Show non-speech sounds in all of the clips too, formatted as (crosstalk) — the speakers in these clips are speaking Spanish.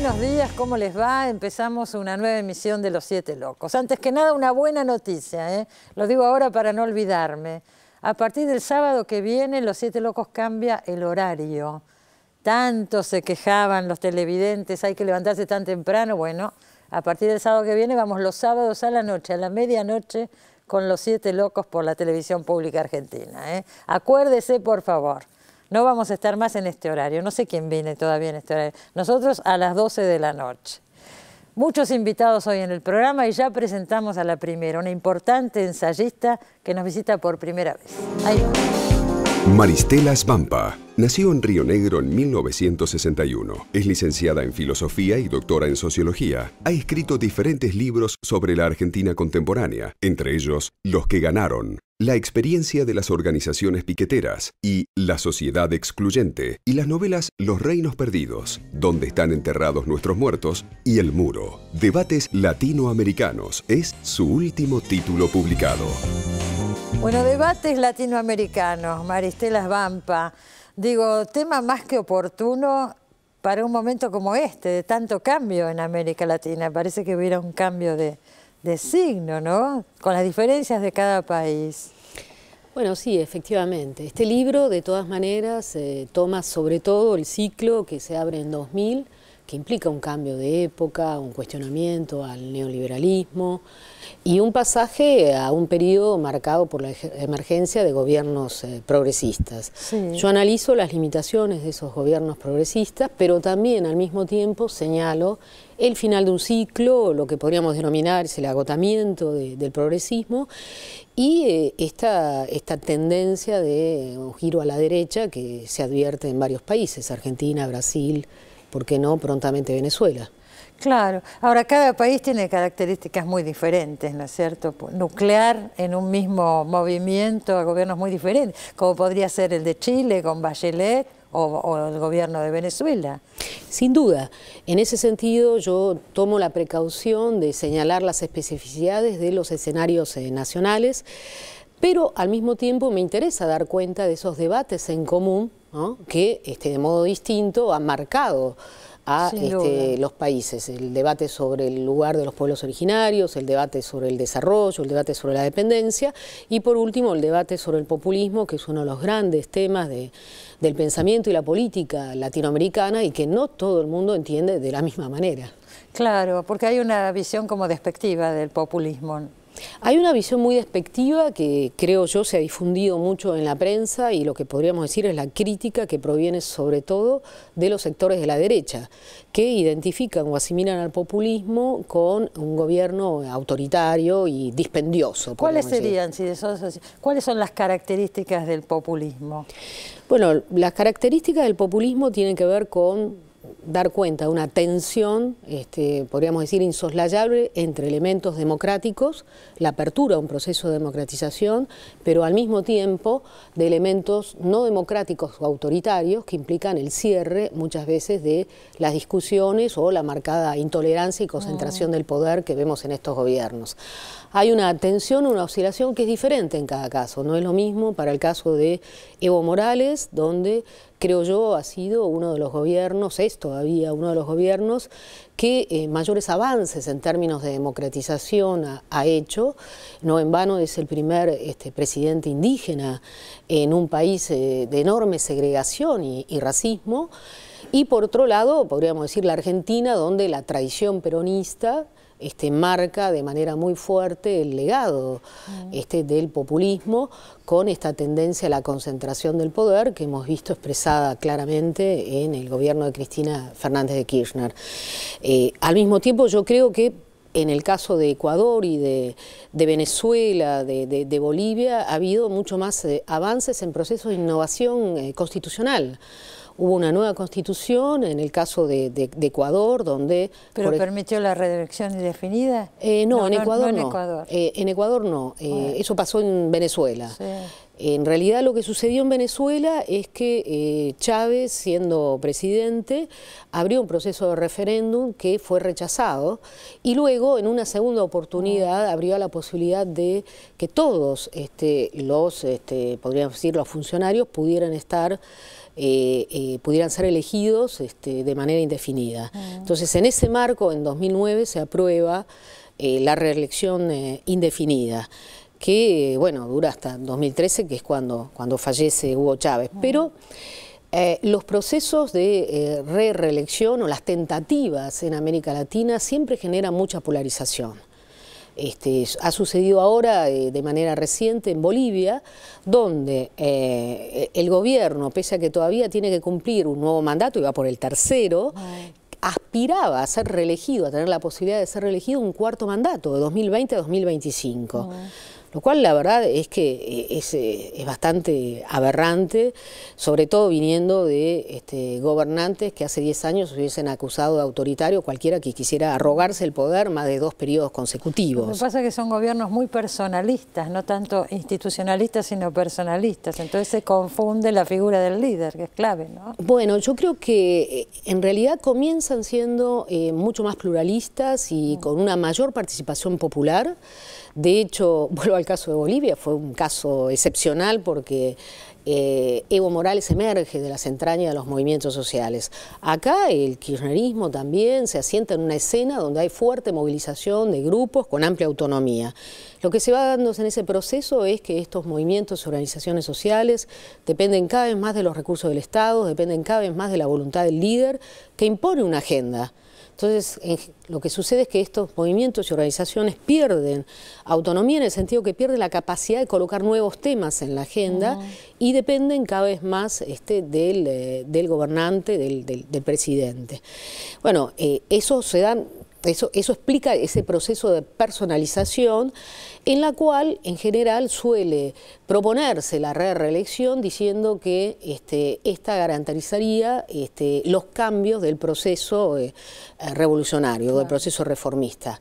buenos días, ¿cómo les va? Empezamos una nueva emisión de Los Siete Locos. Antes que nada, una buena noticia, ¿eh? lo digo ahora para no olvidarme. A partir del sábado que viene, Los Siete Locos cambia el horario. Tanto se quejaban los televidentes, hay que levantarse tan temprano. Bueno, a partir del sábado que viene vamos los sábados a la noche, a la medianoche, con Los Siete Locos por la televisión pública argentina. ¿eh? Acuérdese, por favor. No vamos a estar más en este horario. No sé quién viene todavía en este horario. Nosotros a las 12 de la noche. Muchos invitados hoy en el programa y ya presentamos a la primera, una importante ensayista que nos visita por primera vez. Maristela Svampa nació en Río Negro en 1961. Es licenciada en Filosofía y doctora en Sociología. Ha escrito diferentes libros sobre la Argentina contemporánea, entre ellos Los que ganaron, La experiencia de las organizaciones piqueteras y La sociedad excluyente, y las novelas Los reinos perdidos, Donde están enterrados nuestros muertos, y El muro, Debates latinoamericanos. Es su último título publicado. Bueno, debates latinoamericanos, Maristela Vampa. Digo, tema más que oportuno para un momento como este, de tanto cambio en América Latina. Parece que hubiera un cambio de, signo, ¿no? Con las diferencias de cada país. Bueno, sí, efectivamente. Este libro, de todas maneras, eh, toma sobre todo el ciclo que se abre en 2000 que implica un cambio de época, un cuestionamiento al neoliberalismo y un pasaje a un periodo marcado por la emergencia de gobiernos eh, progresistas. Yo analizo las limitaciones de esos gobiernos progresistas, pero también al mismo tiempo señalo el final de un ciclo, lo que podríamos denominar el agotamiento del progresismo y eh, esta, esta tendencia de un giro a la derecha que se advierte en varios países, Argentina, Brasil, ¿por qué no prontamente Venezuela? Claro, ahora cada país tiene características muy diferentes, ¿no es cierto? Nuclear en un mismo movimiento a gobiernos muy diferentes, como podría ser el de Chile con Bachelet o, el gobierno de Venezuela. Sin duda, en ese sentido yo tomo la precaución de señalar las especificidades de los escenarios eh, nacionales, pero al mismo tiempo me interesa dar cuenta de esos debates en común que este, de modo distinto ha marcado a este, los países. El debate sobre el lugar de los pueblos originarios, el debate sobre el desarrollo, el debate sobre la dependencia y por último el debate sobre el populismo, que es uno de los grandes temas de, del pensamiento y la política latinoamericana y que no todo el mundo entiende de la misma manera. Claro, porque hay una visión como despectiva del populismo. Hay una visión muy despectiva que creo yo se ha difundido mucho en la prensa y lo que podríamos decir es la crítica que proviene sobre todo de los sectores de la derecha, que identifican o asimilan al populismo con un gobierno autoritario y dispendioso. ¿Cuáles serían, cuáles son las características del populismo? Bueno, las características del populismo tienen que ver con dar cuenta de una tensión, este, podríamos decir, insoslayable entre elementos democráticos, la apertura a un proceso de democratización, pero al mismo tiempo de elementos no democráticos o autoritarios que implican el cierre muchas veces de las discusiones o la marcada intolerancia y concentración ah. del poder que vemos en estos gobiernos. Hay una tensión, una oscilación que es diferente en cada caso, no es lo mismo para el caso de Evo Morales, donde creo yo, ha sido uno de los gobiernos, es todavía uno de los gobiernos que eh, mayores avances en términos de democratización ha, hecho. No en vano es el primer este, presidente indígena en un país eh, de enorme segregación y, racismo. Y por otro lado, podríamos decir la Argentina, donde la tradición peronista este, marca de manera muy fuerte el legado mm. este, del populismo con esta tendencia a la concentración del poder que hemos visto expresada claramente en el gobierno de Cristina Fernández de Kirchner. Eh, al mismo tiempo yo creo que en el caso de Ecuador y de, Venezuela, de, Bolivia, ha habido mucho más eh, avances en procesos de innovación eh, constitucional. Hubo una nueva constitución en el caso de, Ecuador, donde... ¿Pero permitió la reelección indefinida? Eh, no, eh, en Ecuador no. en eh, Ecuador no. Eso pasó en Venezuela. Sí. En realidad lo que sucedió en Venezuela es que eh, Chávez, siendo presidente, abrió un proceso de referéndum que fue rechazado y luego en una segunda oportunidad abrió la posibilidad de que todos este, los, este, decir, los funcionarios pudieran estar eh, eh, pudieran ser elegidos este, de manera indefinida. Ah. Entonces, en ese marco, en 2009, se aprueba la reelección indefinida que bueno, dura hasta 2013, que es cuando, cuando fallece Hugo Chávez. Pero eh, los procesos de eh, reelección o las tentativas en América Latina siempre generan mucha polarización. Este, ha sucedido ahora eh, de manera reciente en Bolivia, donde el gobierno, pese a que todavía tiene que cumplir un nuevo mandato, y va por el tercero, aspiraba a ser reelegido, a tener la posibilidad de ser reelegido un cuarto mandato, de 2020 a 2025. Lo cual la verdad es que eh, eh, es, bastante aberrante, sobre todo viniendo de este, gobernantes que hace 10 años hubiesen acusado de autoritario cualquiera que quisiera arrogarse el poder más de dos periodos consecutivos. Lo que pasa es que son gobiernos muy personalistas, no tanto institucionalistas sino personalistas, entonces se confunde la figura del líder, que es clave, ¿no? Bueno, yo creo que eh, en realidad comienzan siendo mucho más pluralistas y mm. con una mayor participación popular. De hecho, (laughs) vuelvo al caso de Bolivia, fue un caso excepcional porque eh, Evo Morales emerge de las entrañas de los movimientos sociales. Acá el kirchnerismo también se asienta en una escena donde hay fuerte movilización de grupos con amplia autonomía. Lo que se va dando en ese proceso es que estos movimientos y organizaciones sociales dependen cada vez más de los recursos del Estado, dependen cada vez más de la voluntad del líder que impone una agenda. Entonces, lo que sucede es que estos movimientos y organizaciones pierden autonomía en el sentido que pierden la capacidad de colocar nuevos temas en la agenda ah. y dependen cada vez más este, del, eh, gobernante, del, del, presidente. Bueno, eh, eso se dan eso, eso, explica ese proceso de personalización en la cual en general suele proponerse la reelección diciendo que este, esta garantizaría este, los cambios del proceso eh, revolucionario, del proceso reformista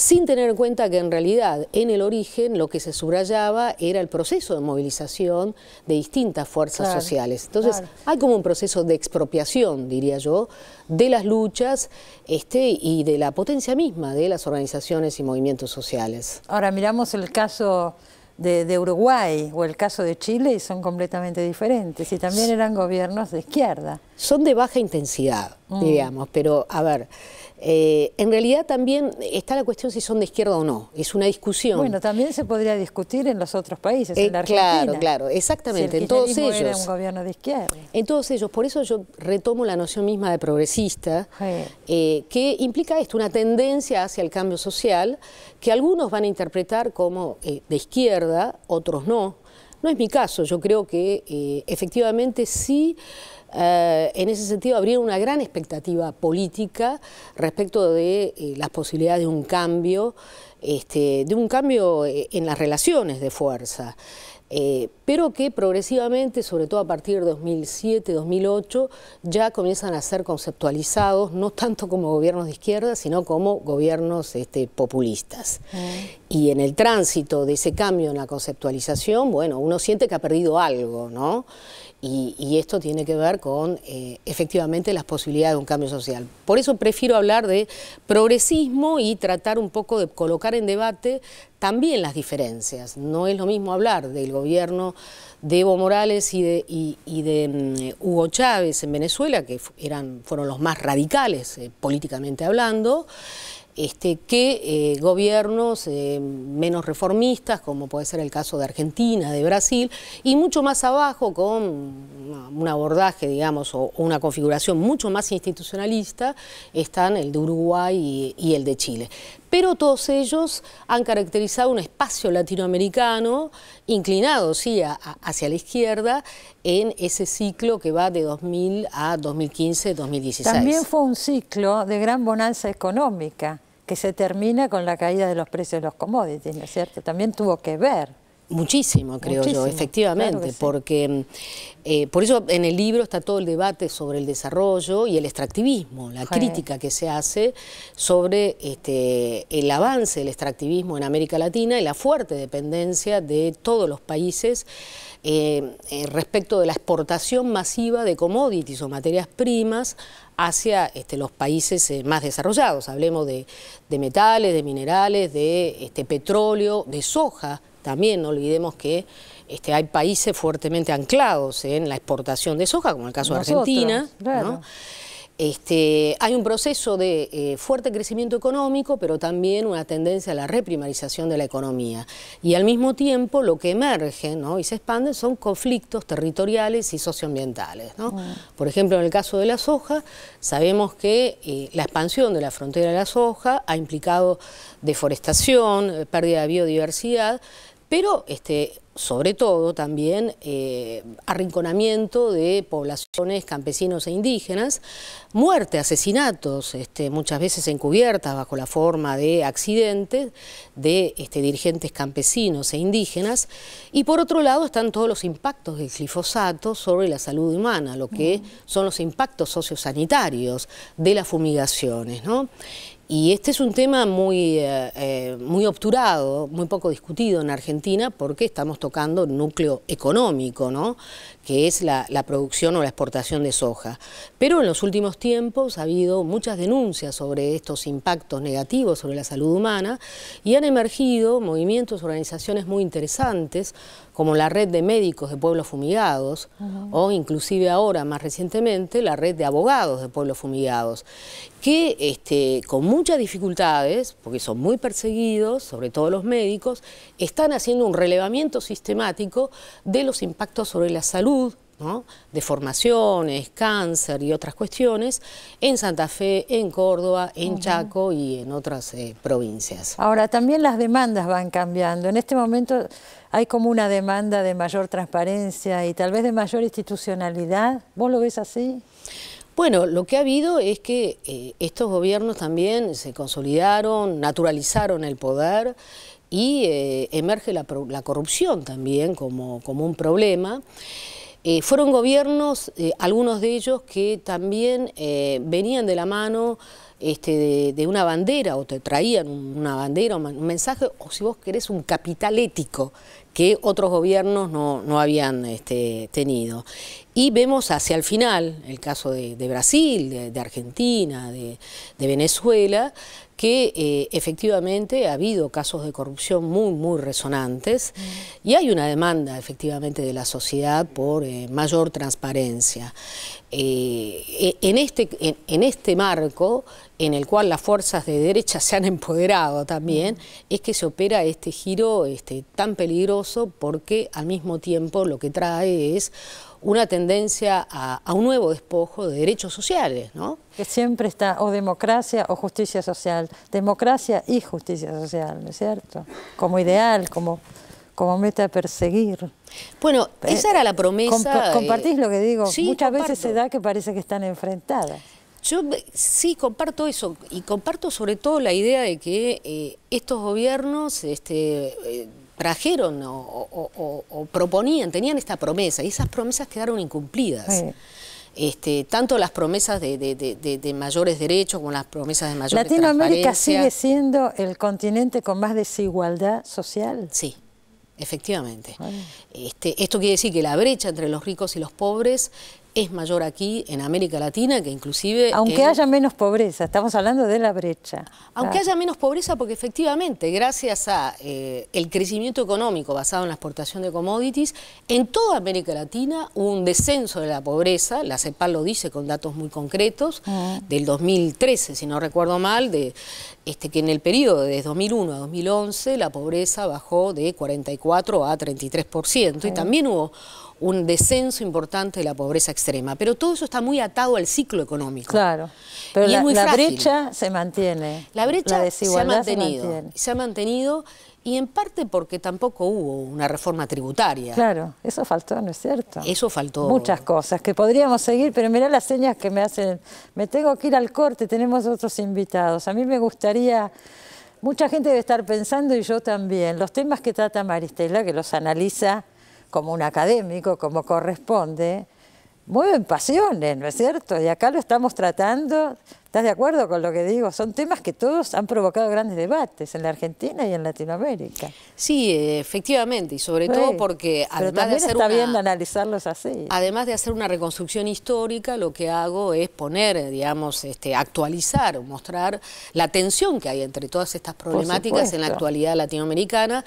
sin tener en cuenta que en realidad en el origen lo que se subrayaba era el proceso de movilización de distintas fuerzas sociales. Entonces hay como un proceso de expropiación, diría yo, de las luchas este, y de la potencia misma de las organizaciones y movimientos sociales. Ahora miramos el caso... De, Uruguay o el caso de Chile y son completamente diferentes y también eran gobiernos de izquierda. Son de baja intensidad, mm. digamos, pero a ver, eh, en realidad también está la cuestión si son de izquierda o no, es una discusión. Bueno, también se podría discutir en los otros países, eh, en la Argentina. Claro, claro, exactamente, en todos ellos. Era un gobierno de izquierda. En todos ellos, por eso yo retomo la noción misma de progresista, eh, que implica esto, una tendencia hacia el cambio social, que algunos van a interpretar como de izquierda, otros no. No es mi caso, yo creo que efectivamente sí... Eh, en ese sentido habría una gran expectativa política respecto de eh, las posibilidades de un cambio, este, de un cambio eh, en las relaciones de fuerza. pero que progresivamente, sobre todo a partir de 2007-2008, ya comienzan a ser conceptualizados, no tanto como gobiernos de izquierda, sino como gobiernos este, populistas. Mm. Y en el tránsito de ese cambio en la conceptualización, bueno, uno siente que ha perdido algo, ¿no? Y, esto tiene que ver con eh, efectivamente las posibilidades de un cambio social. Por eso prefiero hablar de progresismo y tratar un poco de colocar en debate también las diferencias. No es lo mismo hablar del gobierno de Evo Morales y de, de mm, Hugo Chávez en Venezuela, que eran, fueron los más radicales eh, políticamente hablando, este, que eh, gobiernos eh, menos reformistas, como puede ser el caso de Argentina, de Brasil, y mucho más abajo con un abordaje, digamos, o una configuración mucho más institucionalista, están el de Uruguay y el de Chile pero todos ellos han caracterizado un espacio latinoamericano inclinado, sí, hacia la izquierda en ese ciclo que va de 2000 a 2015-2016. También fue un ciclo de gran bonanza económica que se termina con la caída de los precios de los commodities, ¿no es cierto? También tuvo que ver. Muchísimo, creo yo, efectivamente, porque eh, por eso en el libro está todo el debate sobre el desarrollo y el extractivismo, la crítica que se hace sobre este, el avance del extractivismo en América Latina y la fuerte dependencia de todos los países eh, eh, respecto de la exportación masiva de commodities o materias primas hacia este, los países más desarrollados. Hablemos de, metales, de minerales, de este, petróleo, de soja también no olvidemos que este, hay países fuertemente anclados en la exportación de soja, como el caso de Argentina. Este, hay un proceso de eh, fuerte crecimiento económico, pero también una tendencia a la reprimarización de la economía. Y al mismo tiempo lo que emerge ¿no? y se expande... son conflictos territoriales y socioambientales. Por ejemplo, en el caso de la soja, sabemos que eh, la expansión de la frontera de la soja ha implicado deforestación, eh, pérdida de biodiversidad, pero este, sobre todo también eh, arrinconamiento de poblaciones campesinos e indígenas, muerte, asesinatos, este, muchas veces encubiertas bajo la forma de accidentes de este, dirigentes campesinos e indígenas, y por otro lado están todos los impactos del glifosato sobre la salud humana, lo que son los impactos sociosanitarios de las fumigaciones. ¿no? Y este es un tema muy, eh, eh, muy obturado, muy poco discutido en Argentina, porque estamos tocando el núcleo económico, ¿no? que es la, producción o la exportación de soja. Pero en los últimos tiempos ha habido muchas denuncias sobre estos impactos negativos sobre la salud humana y han emergido movimientos, organizaciones muy interesantes, como la Red de Médicos de Pueblos Fumigados, o inclusive ahora, más recientemente, la Red de Abogados de Pueblos Fumigados, que este, con muchas dificultades, porque son muy perseguidos, sobre todo los médicos, están haciendo un relevamiento sistemático de los impactos sobre la salud, ¿no? deformaciones, cáncer y otras cuestiones, en Santa Fe, en Córdoba, en Chaco y en otras eh, provincias. Ahora, también las demandas van cambiando. En este momento hay como una demanda de mayor transparencia y tal vez de mayor institucionalidad. ¿Vos lo ves así? Bueno, lo que ha habido es que eh, estos gobiernos también se consolidaron, naturalizaron el poder y eh, emerge la, la, corrupción también como, como un problema. Eh, fueron gobiernos, eh, algunos de ellos, que también eh, venían de la mano este, de, una bandera o te traían una bandera, un mensaje, o si vos querés, un capital ético que otros gobiernos no, habían este, tenido. Y vemos hacia el final, el caso de, Brasil, de Argentina, de Venezuela, que eh, efectivamente ha habido casos de corrupción muy, muy resonantes y hay una demanda efectivamente de la sociedad por eh, mayor transparencia. Eh, en, este, en, este marco en el cual las fuerzas de derecha se han empoderado también, es que se opera este giro este, tan peligroso porque al mismo tiempo lo que trae es una tendencia a, a un nuevo despojo de derechos sociales. ¿no? Que siempre está o democracia o justicia social, democracia y justicia social, ¿no es cierto? Como ideal, como como meta a perseguir. Bueno, eh, esa era la promesa. Eh, ¿Compartís lo que digo? Muchas veces se da que parece que están enfrentadas. Yo sí comparto eso y comparto sobre todo la idea de que eh, estos gobiernos este, trajeron o, proponían, tenían esta promesa y esas promesas quedaron incumplidas. Este, tanto las promesas de, mayores derechos como las promesas de mayores Latinoamérica sigue siendo el continente con más desigualdad social. Sí. Efectivamente. Este, esto quiere decir que la brecha entre los ricos y los pobres es mayor aquí en América Latina que inclusive... Aunque haya menos pobreza, estamos hablando de la brecha. Aunque haya menos pobreza porque efectivamente, gracias al eh, crecimiento económico basado en la exportación de commodities, en toda América Latina hubo un descenso de la pobreza, la CEPAL lo dice con datos muy concretos, mm. del 2013, si no recuerdo mal, de este, que en el periodo de 2001 a 2011 la pobreza bajó de 44 a 33%, y también hubo un descenso importante de la pobreza extrema. Pero todo eso está muy atado al ciclo económico. Claro, pero la, brecha se mantiene. La brecha desigualdad se ha mantenido. Se, ha mantenido y en parte porque tampoco hubo una reforma tributaria. Claro, eso faltó, ¿no es cierto? Eso faltó. Muchas cosas que podríamos seguir, pero mirá las señas que me hacen. Me tengo que ir al corte, tenemos otros invitados. A mí me gustaría... Mucha gente debe estar pensando, y yo también, los temas que trata Maristela, que los analiza como un académico, como corresponde, mueven pasiones, ¿no es cierto? Y acá lo estamos tratando, ¿estás de acuerdo con lo que digo? Son temas que todos han provocado grandes debates en la Argentina y en Latinoamérica. Sí, efectivamente, y sobre todo porque además de hacer una, analizarlos así. Además de hacer una reconstrucción histórica, lo que hago es poner, digamos, este, actualizar, mostrar la tensión que hay entre todas estas problemáticas en la actualidad latinoamericana,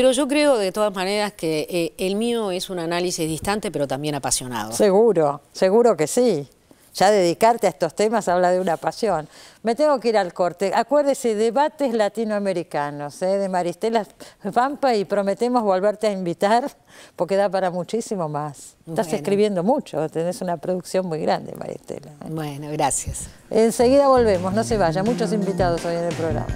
pero yo creo de todas maneras que eh, el mío es un análisis distante, pero también apasionado. Seguro, seguro que sí. Ya dedicarte a estos temas habla de una pasión. Me tengo que ir al corte. Acuérdese, debates latinoamericanos ¿eh? de Maristela Pampa y prometemos volverte a invitar porque da para muchísimo más. Estás escribiendo mucho, tenés una producción muy grande, Maristela. Bueno, gracias. Enseguida volvemos, no se vaya. Muchos invitados hoy en el programa.